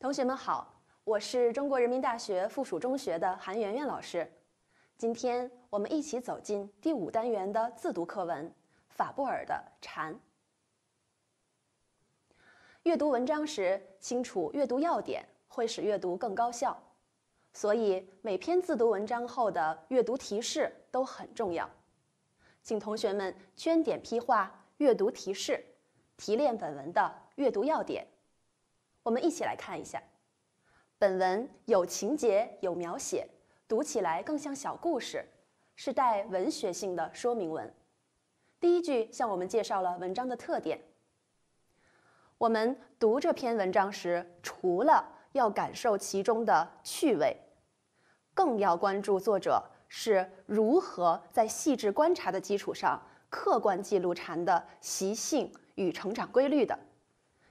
同学们好，我是中国人民大学附属中学的韩媛媛老师。今天，我们一起走进第五单元的自读课文《法布尔的蝉》。阅读文章时，清楚阅读要点会使阅读更高效，所以每篇自读文章后的阅读提示都很重要。请同学们圈点批画阅读提示，提炼本文的阅读要点。我们一起来看一下，本文有情节、有描写，读起来更像小故事，是带文学性的说明文。第一句向我们介绍了文章的特点。我们读这篇文章时，除了要感受其中的趣味，更要关注作者是如何在细致观察的基础上，客观记录蝉的习性与成长规律的。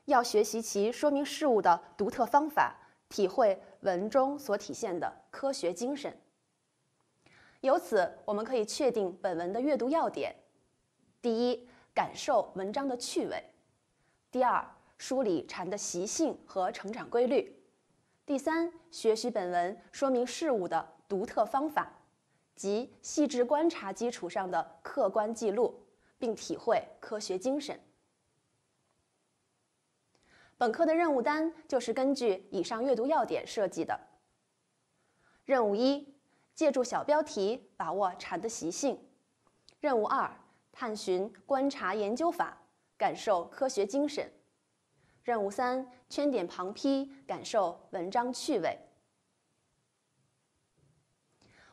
要学习其说明事物的独特方法，体会文中所体现的科学精神。由此，我们可以确定本文的阅读要点：第一，感受文章的趣味；第二，梳理蝉的习性和成长规律；第三，学习本文说明事物的独特方法，即细致观察基础上的客观记录，并体会科学精神。本课的任务单就是根据以上阅读要点设计的。任务一，借助小标题把握蝉的习性；任务二，探寻观察研究法，感受科学精神；任务三，圈点旁批，感受文章趣味。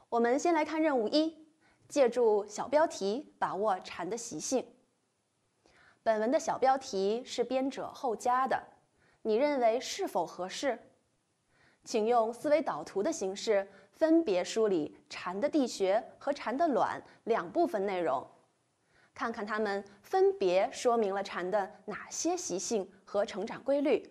我们先来看任务一，借助小标题把握蝉的习性。本文的小标题是编者后加的。你认为是否合适？请用思维导图的形式分别梳理蝉的地穴和蝉的卵两部分内容，看看它们分别说明了蝉的哪些习性和成长规律。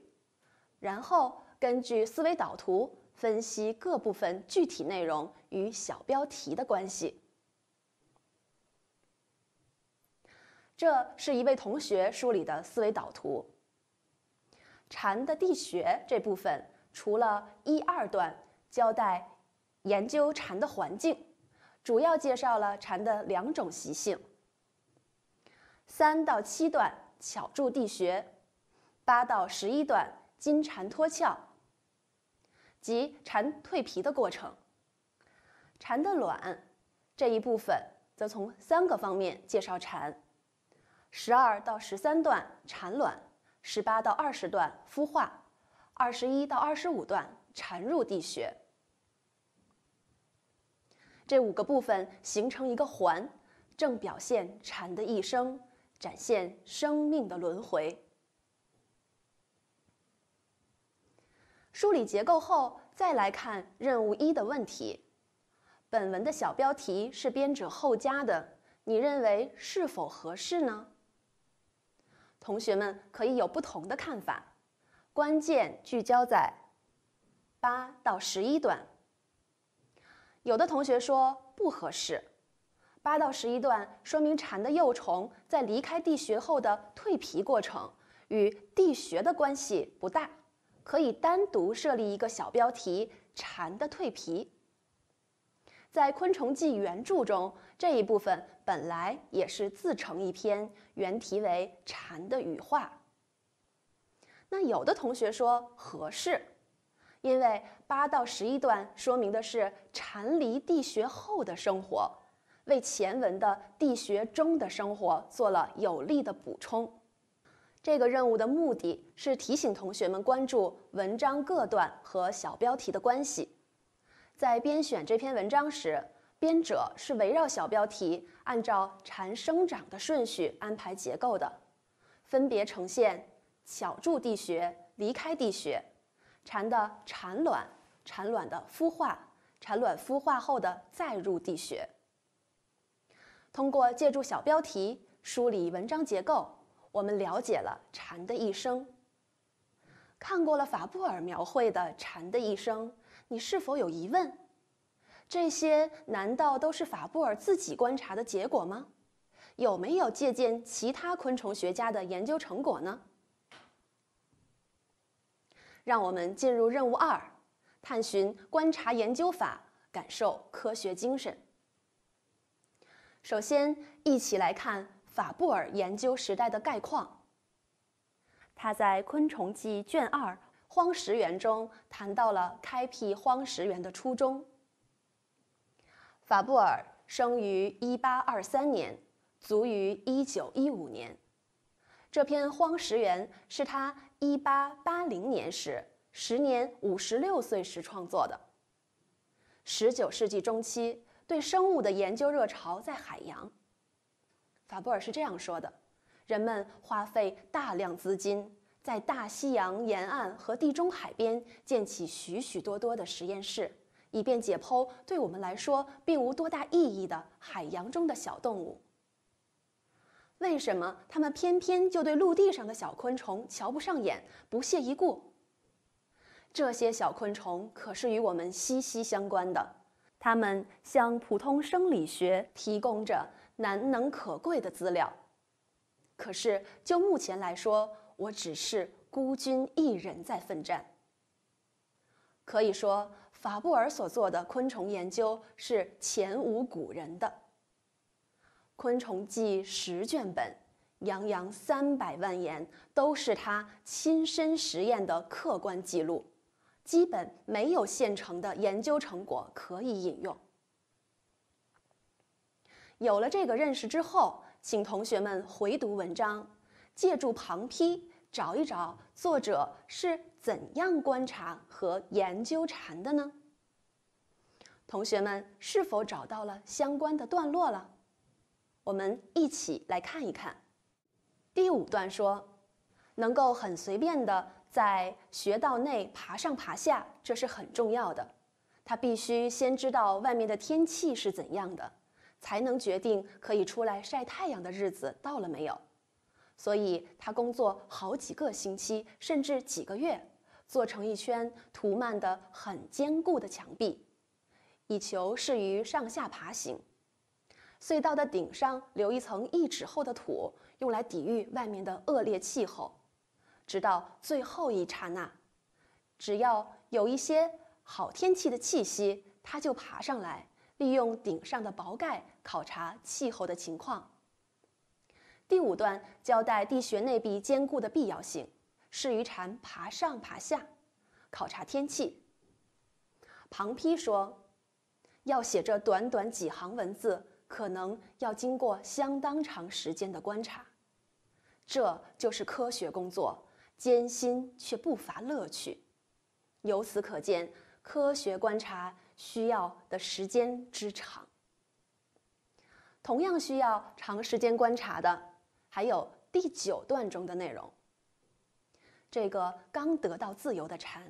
然后根据思维导图分析各部分具体内容与小标题的关系。这是一位同学梳理的思维导图。蝉的地穴这部分，除了一二段交代研究蝉的环境，主要介绍了蝉的两种习性。三到七段巧筑地穴，八到十一段金蝉脱壳，即蝉蜕皮的过程。蝉的卵这一部分，则从三个方面介绍蝉。十二到十三段产卵。十八到二十段孵化，二十一到二十五段缠入地穴。这五个部分形成一个环，正表现蝉的一生，展现生命的轮回。梳理结构后再来看任务一的问题。本文的小标题是编者后加的，你认为是否合适呢？同学们可以有不同的看法，关键聚焦在八到十一段。有的同学说不合适，八到十一段说明蝉的幼虫在离开地穴后的蜕皮过程与地穴的关系不大，可以单独设立一个小标题“蝉的蜕皮”。在《昆虫记》原著中。这一部分本来也是自成一篇，原题为《蝉的羽化》。那有的同学说合适，因为八到十一段说明的是蝉离地穴后的生活，为前文的地穴中的生活做了有力的补充。这个任务的目的是提醒同学们关注文章各段和小标题的关系。在编选这篇文章时。编者是围绕小标题，按照蝉生长的顺序安排结构的，分别呈现：巧筑地穴、离开地穴、蝉的产卵、产卵的孵化、产卵孵化后的再入地穴。通过借助小标题梳理文章结构，我们了解了蝉的一生。看过了法布尔描绘的蝉的一生，你是否有疑问？这些难道都是法布尔自己观察的结果吗？有没有借鉴其他昆虫学家的研究成果呢？让我们进入任务二，探寻观察研究法，感受科学精神。首先，一起来看法布尔研究时代的概况。他在《昆虫记》卷二《荒石园》中谈到了开辟荒石园的初衷。法布尔生于一八二三年，卒于一九一五年。这篇《荒石园》是他一八八零年时，时年五十六岁时创作的。十九世纪中期，对生物的研究热潮在海洋。法布尔是这样说的：“人们花费大量资金，在大西洋沿岸和地中海边建起许许多多的实验室。”以便解剖对我们来说并无多大意义的海洋中的小动物。为什么它们偏偏就对陆地上的小昆虫瞧不上眼、不屑一顾？这些小昆虫可是与我们息息相关的，它们向普通生理学提供着难能可贵的资料。可是就目前来说，我只是孤军一人在奋战。可以说。法布尔所做的昆虫研究是前无古人的，《昆虫记》十卷本洋洋三百万言，都是他亲身实验的客观记录，基本没有现成的研究成果可以引用。有了这个认识之后，请同学们回读文章，借助旁批找一找作者是。怎样观察和研究蝉的呢？同学们是否找到了相关的段落了？我们一起来看一看。第五段说，能够很随便的在穴道内爬上爬下，这是很重要的。他必须先知道外面的天气是怎样的，才能决定可以出来晒太阳的日子到了没有。所以，他工作好几个星期，甚至几个月。做成一圈涂满的很坚固的墙壁，以求适于上下爬行。隧道的顶上留一层一指厚的土，用来抵御外面的恶劣气候。直到最后一刹那，只要有一些好天气的气息，它就爬上来，利用顶上的薄盖考察气候的情况。第五段交代地穴内壁坚固的必要性。是于蝉爬上爬下，考察天气。庞批说：“要写这短短几行文字，可能要经过相当长时间的观察。”这就是科学工作艰辛却不乏乐趣。由此可见，科学观察需要的时间之长。同样需要长时间观察的，还有第九段中的内容。这个刚得到自由的蝉，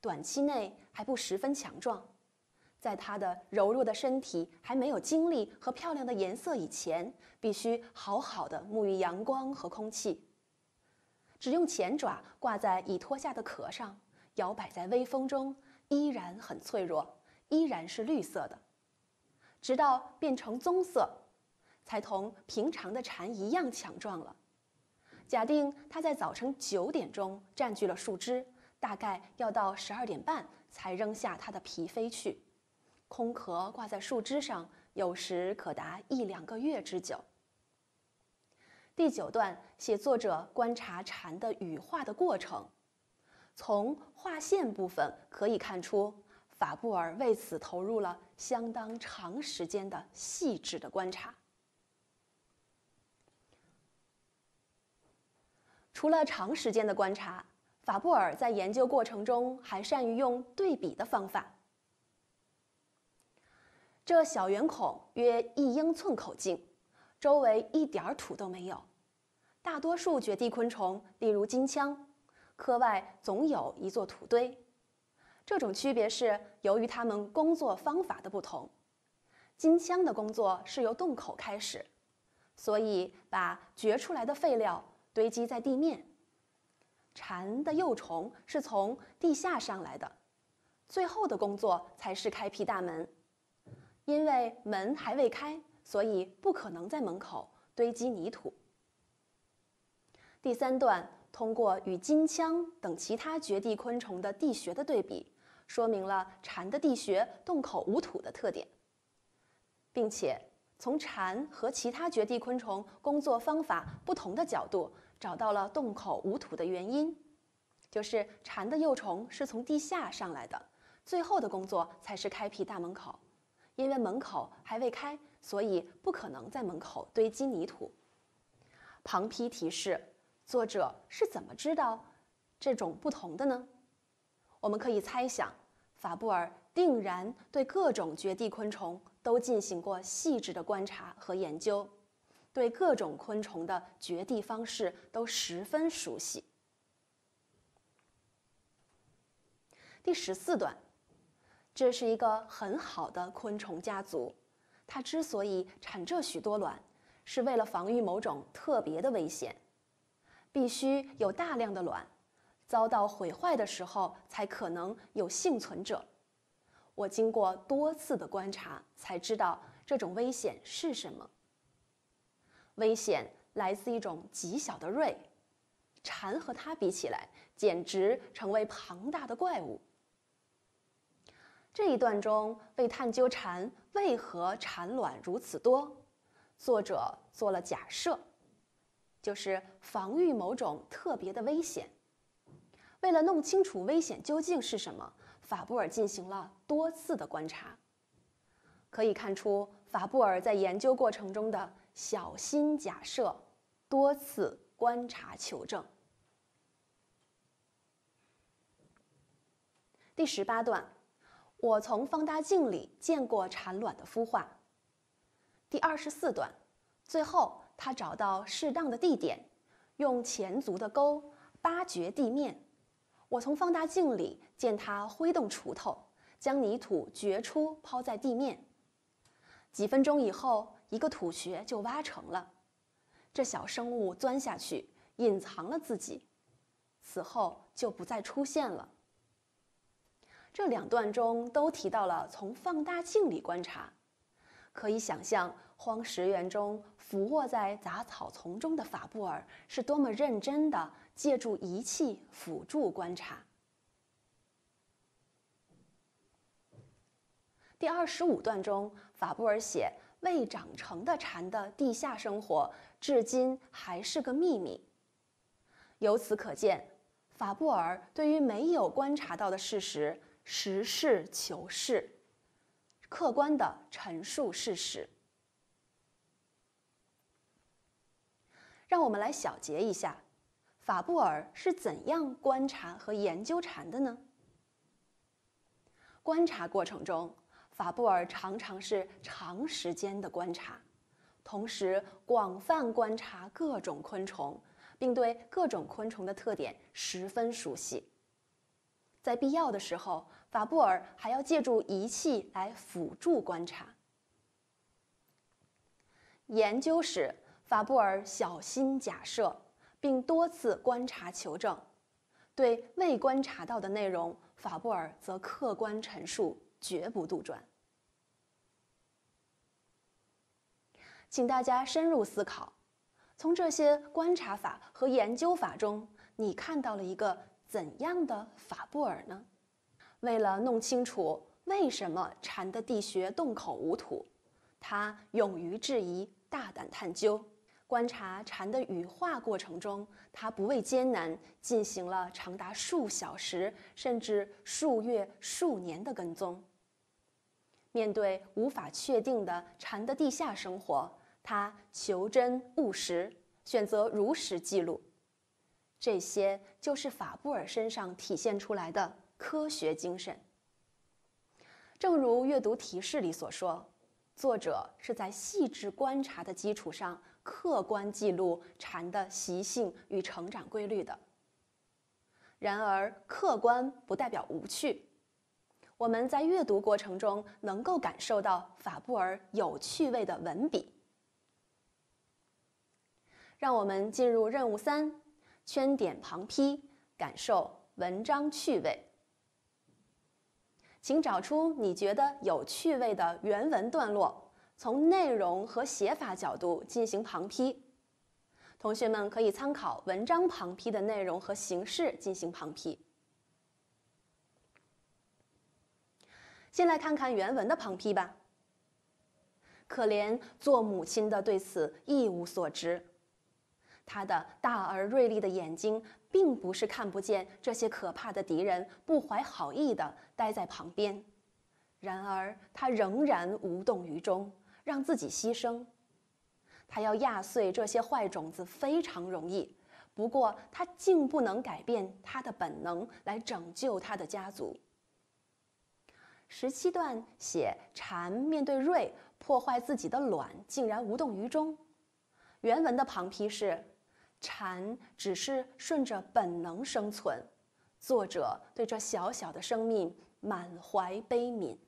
短期内还不十分强壮，在它的柔弱的身体还没有精力和漂亮的颜色以前，必须好好的沐浴阳光和空气。只用前爪挂在已脱下的壳上，摇摆在微风中，依然很脆弱，依然是绿色的，直到变成棕色，才同平常的蝉一样强壮了。假定它在早晨九点钟占据了树枝，大概要到十二点半才扔下它的皮飞去，空壳挂在树枝上，有时可达一两个月之久。第九段写作者观察蝉的羽化的过程，从画线部分可以看出，法布尔为此投入了相当长时间的细致的观察。除了长时间的观察，法布尔在研究过程中还善于用对比的方法。这小圆孔约一英寸口径，周围一点儿土都没有。大多数掘地昆虫，例如金枪，科外总有一座土堆。这种区别是由于它们工作方法的不同。金枪的工作是由洞口开始，所以把掘出来的废料。堆积在地面，蝉的幼虫是从地下上来的，最后的工作才是开辟大门，因为门还未开，所以不可能在门口堆积泥土。第三段通过与金枪等其他绝地昆虫的地穴的对比，说明了蝉的地穴洞口无土的特点，并且从蝉和其他绝地昆虫工作方法不同的角度。找到了洞口无土的原因，就是蝉的幼虫是从地下上来的，最后的工作才是开辟大门口，因为门口还未开，所以不可能在门口堆积泥土。旁批提示：作者是怎么知道这种不同的呢？我们可以猜想，法布尔定然对各种绝地昆虫都进行过细致的观察和研究。对各种昆虫的掘地方式都十分熟悉。第十四段，这是一个很好的昆虫家族。它之所以产这许多卵，是为了防御某种特别的危险。必须有大量的卵，遭到毁坏的时候，才可能有幸存者。我经过多次的观察，才知道这种危险是什么。危险来自一种极小的锐，蝉和它比起来，简直成为庞大的怪物。这一段中，为探究蝉为何产卵如此多，作者做了假设，就是防御某种特别的危险。为了弄清楚危险究竟是什么，法布尔进行了多次的观察。可以看出。法布尔在研究过程中的小心假设，多次观察求证。第十八段，我从放大镜里见过产卵的孵化。第二十四段，最后他找到适当的地点，用前足的沟扒掘地面。我从放大镜里见他挥动锄头，将泥土掘出，抛在地面。几分钟以后，一个土穴就挖成了。这小生物钻下去，隐藏了自己，此后就不再出现了。这两段中都提到了从放大镜里观察，可以想象荒石园中俯卧在杂草丛中的法布尔是多么认真的借助仪器辅助观察。第二十五段中。法布尔写《未长成的蝉》的地下生活，至今还是个秘密。由此可见，法布尔对于没有观察到的事实，实事求是，客观的陈述事实。让我们来小结一下，法布尔是怎样观察和研究蝉的呢？观察过程中。法布尔常常是长时间的观察，同时广泛观察各种昆虫，并对各种昆虫的特点十分熟悉。在必要的时候，法布尔还要借助仪器来辅助观察。研究时，法布尔小心假设，并多次观察求证；对未观察到的内容，法布尔则客观陈述，绝不杜撰。请大家深入思考，从这些观察法和研究法中，你看到了一个怎样的法布尔呢？为了弄清楚为什么蝉的地穴洞口无土，他勇于质疑，大胆探究。观察蝉的羽化过程中，他不畏艰难，进行了长达数小时甚至数月、数年的跟踪。面对无法确定的蝉的地下生活，他求真务实，选择如实记录，这些就是法布尔身上体现出来的科学精神。正如阅读提示里所说，作者是在细致观察的基础上客观记录蝉的习性与成长规律的。然而，客观不代表无趣，我们在阅读过程中能够感受到法布尔有趣味的文笔。让我们进入任务三，圈点旁批，感受文章趣味。请找出你觉得有趣味的原文段落，从内容和写法角度进行旁批。同学们可以参考文章旁批的内容和形式进行旁批。先来看看原文的旁批吧。可怜做母亲的对此一无所知。他的大而锐利的眼睛并不是看不见这些可怕的敌人不怀好意的待在旁边，然而他仍然无动于衷，让自己牺牲。他要压碎这些坏种子非常容易，不过他竟不能改变他的本能来拯救他的家族。十七段写蝉面对锐破坏自己的卵竟然无动于衷，原文的旁批是。蝉只是顺着本能生存，作者对这小小的生命满怀悲悯。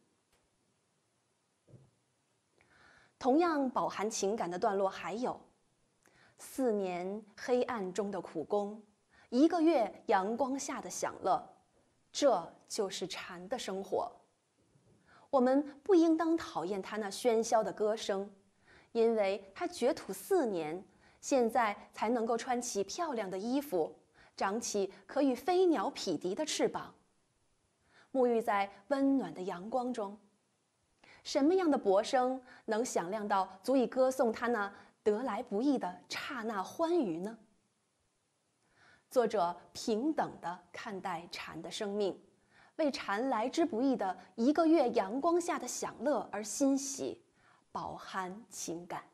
同样饱含情感的段落还有：“四年黑暗中的苦工，一个月阳光下的享乐，这就是蝉的生活。”我们不应当讨厌它那喧嚣的歌声，因为它掘土四年。现在才能够穿起漂亮的衣服，长起可与飞鸟匹敌的翅膀，沐浴在温暖的阳光中。什么样的薄声能响亮到足以歌颂他那得来不易的刹那欢愉呢？作者平等的看待蝉的生命，为蝉来之不易的一个月阳光下的享乐而欣喜，饱含情感。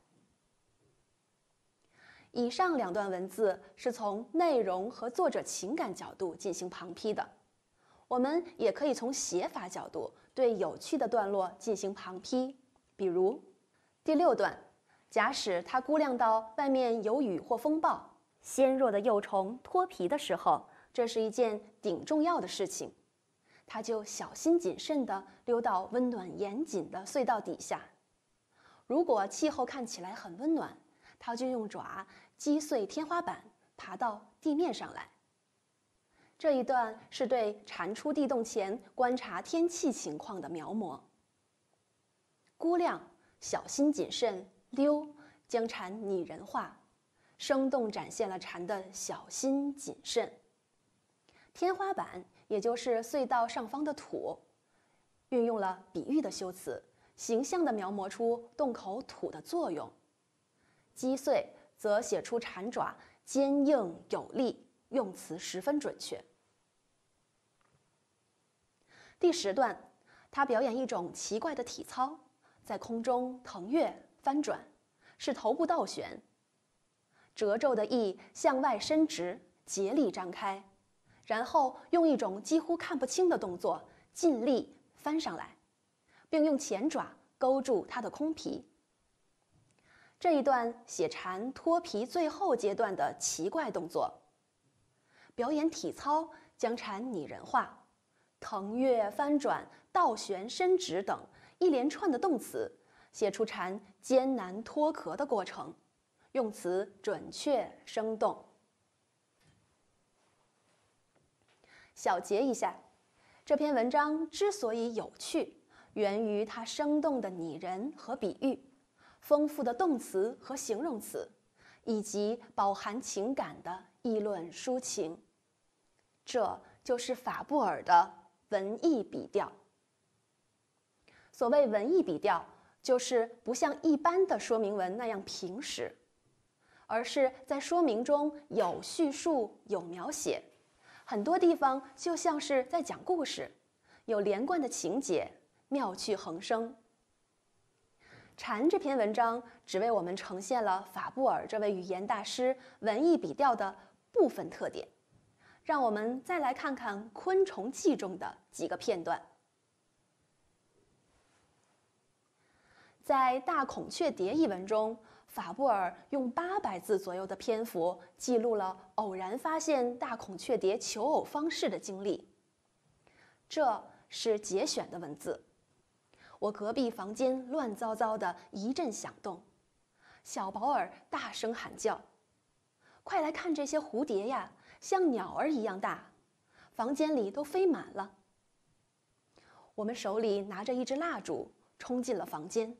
以上两段文字是从内容和作者情感角度进行旁批的，我们也可以从写法角度对有趣的段落进行旁批，比如第六段，假使他估量到外面有雨或风暴，纤弱的幼虫脱皮的时候，这是一件顶重要的事情，他就小心谨慎地溜到温暖严谨的隧道底下。如果气候看起来很温暖，他就用爪。击碎天花板，爬到地面上来。这一段是对蟾出地洞前观察天气情况的描摹。估量，小心谨慎，溜，将蝉拟人化，生动展现了蝉的小心谨慎。天花板也就是隧道上方的土，运用了比喻的修辞，形象地描摹出洞口土的作用。击碎。则写出蝉爪坚硬有力，用词十分准确。第十段，他表演一种奇怪的体操，在空中腾跃翻转，是头部倒悬，褶皱的翼向外伸直，竭力张开，然后用一种几乎看不清的动作尽力翻上来，并用前爪勾住他的空皮。这一段写蝉脱皮最后阶段的奇怪动作，表演体操，将蝉拟人化，腾跃、翻转、倒悬、伸直等一连串的动词，写出蝉艰难脱壳的过程，用词准确生动。小结一下，这篇文章之所以有趣，源于它生动的拟人和比喻。丰富的动词和形容词，以及饱含情感的议论抒情，这就是法布尔的文艺笔调。所谓文艺笔调，就是不像一般的说明文那样平实，而是在说明中有叙述、有描写，很多地方就像是在讲故事，有连贯的情节，妙趣横生。《蝉》这篇文章只为我们呈现了法布尔这位语言大师文艺笔调的部分特点，让我们再来看看《昆虫记》中的几个片段。在《大孔雀蝶》一文中，法布尔用八百字左右的篇幅记录了偶然发现大孔雀蝶求偶方式的经历。这是节选的文字。我隔壁房间乱糟糟的，一阵响动，小保尔大声喊叫：“快来看这些蝴蝶呀，像鸟儿一样大，房间里都飞满了。”我们手里拿着一支蜡烛，冲进了房间。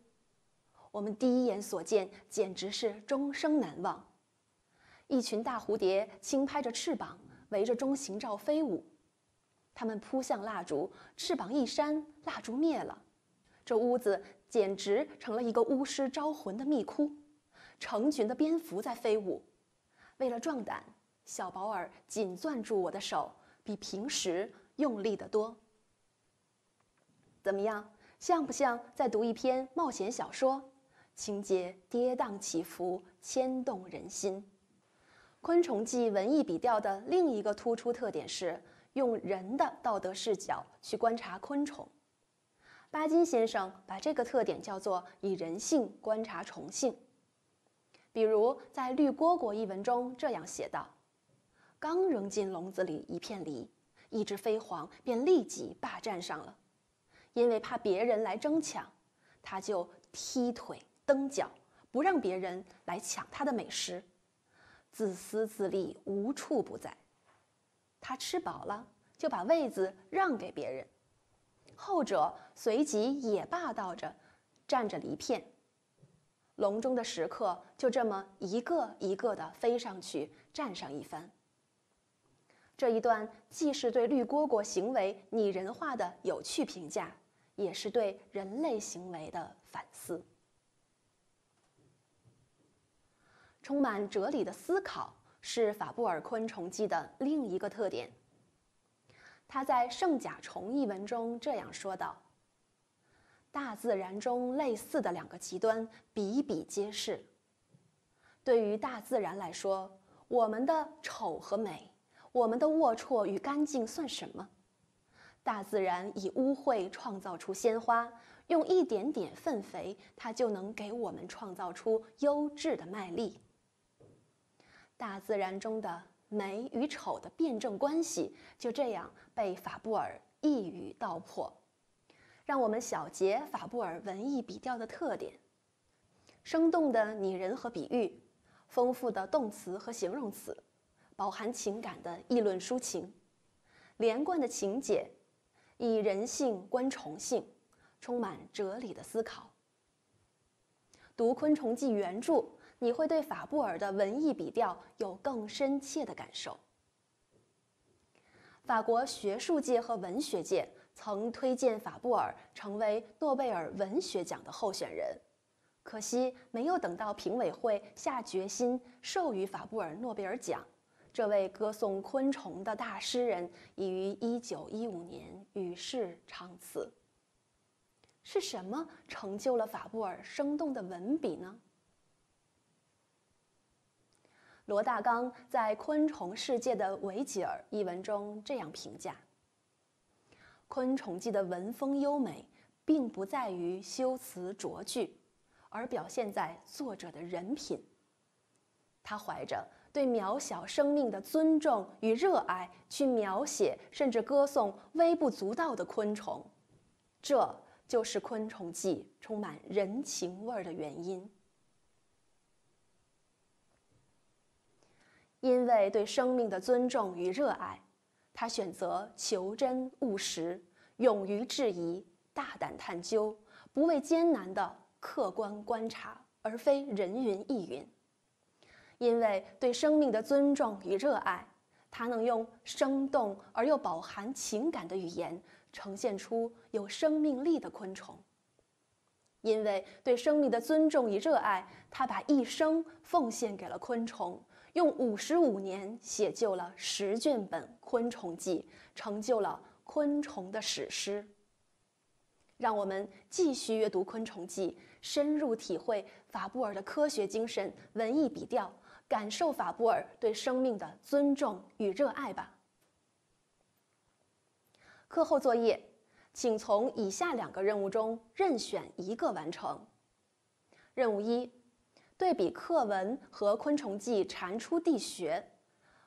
我们第一眼所见，简直是终生难忘。一群大蝴蝶轻拍着翅膀，围着中形罩飞舞，它们扑向蜡烛，翅膀一扇，蜡烛灭了。这屋子简直成了一个巫师招魂的密窟，成群的蝙蝠在飞舞。为了壮胆，小保尔紧攥住我的手，比平时用力得多。怎么样，像不像在读一篇冒险小说？情节跌宕起伏，牵动人心。《昆虫记》文艺笔调的另一个突出特点是用人的道德视角去观察昆虫。巴金先生把这个特点叫做“以人性观察虫性”，比如在《绿蝈蝈》一文中这样写道：“刚扔进笼子里一片梨，一只飞蝗便立即霸占上了。因为怕别人来争抢，他就踢腿蹬脚，不让别人来抢他的美食。自私自利无处不在。他吃饱了，就把位子让给别人。”后者随即也霸道着，占着离片。笼中的食客就这么一个一个地飞上去，占上一番。这一段既是对绿蝈蝈行为拟人化的有趣评价，也是对人类行为的反思。充满哲理的思考是法布尔《昆虫记》的另一个特点。他在《圣甲虫》一文中这样说道：“大自然中类似的两个极端比比皆是。对于大自然来说，我们的丑和美，我们的龌龊与干净算什么？大自然以污秽创造出鲜花，用一点点粪肥，它就能给我们创造出优质的麦粒。大自然中的……”美与丑的辩证关系就这样被法布尔一语道破。让我们小结法布尔文艺笔调的特点：生动的拟人和比喻，丰富的动词和形容词，饱含情感的议论抒情，连贯的情节，以人性观虫性，充满哲理的思考。读《昆虫记》原著。你会对法布尔的文艺笔调有更深切的感受。法国学术界和文学界曾推荐法布尔成为诺贝尔文学奖的候选人，可惜没有等到评委会下决心授予法布尔诺贝尔奖。这位歌颂昆虫的大诗人已于1915年与世长辞。是什么成就了法布尔生动的文笔呢？罗大刚在《昆虫世界的维吉尔》一文中这样评价：《昆虫记》的文风优美，并不在于修辞拙句，而表现在作者的人品。他怀着对渺小生命的尊重与热爱，去描写甚至歌颂微不足道的昆虫，这就是《昆虫记》充满人情味儿的原因。因为对生命的尊重与热爱，他选择求真务实、勇于质疑、大胆探究、不畏艰难的客观观察，而非人云亦云。因为对生命的尊重与热爱，他能用生动而又饱含情感的语言，呈现出有生命力的昆虫。因为对生命的尊重与热爱，他把一生奉献给了昆虫。用五十五年写就了十卷本《昆虫记》，成就了昆虫的史诗。让我们继续阅读《昆虫记》，深入体会法布尔的科学精神、文艺笔调，感受法布尔对生命的尊重与热爱吧。课后作业，请从以下两个任务中任选一个完成。任务一。对比课文和《昆虫记》“蟾出地穴”，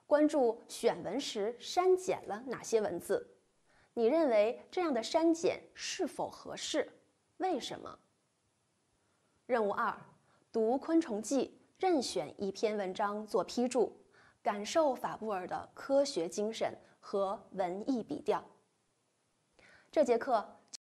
关注选文时删减了哪些文字，你认为这样的删减是否合适？为什么？任务二：读《昆虫记》，任选一篇文章做批注，感受法布尔的科学精神和文艺笔调。这节课。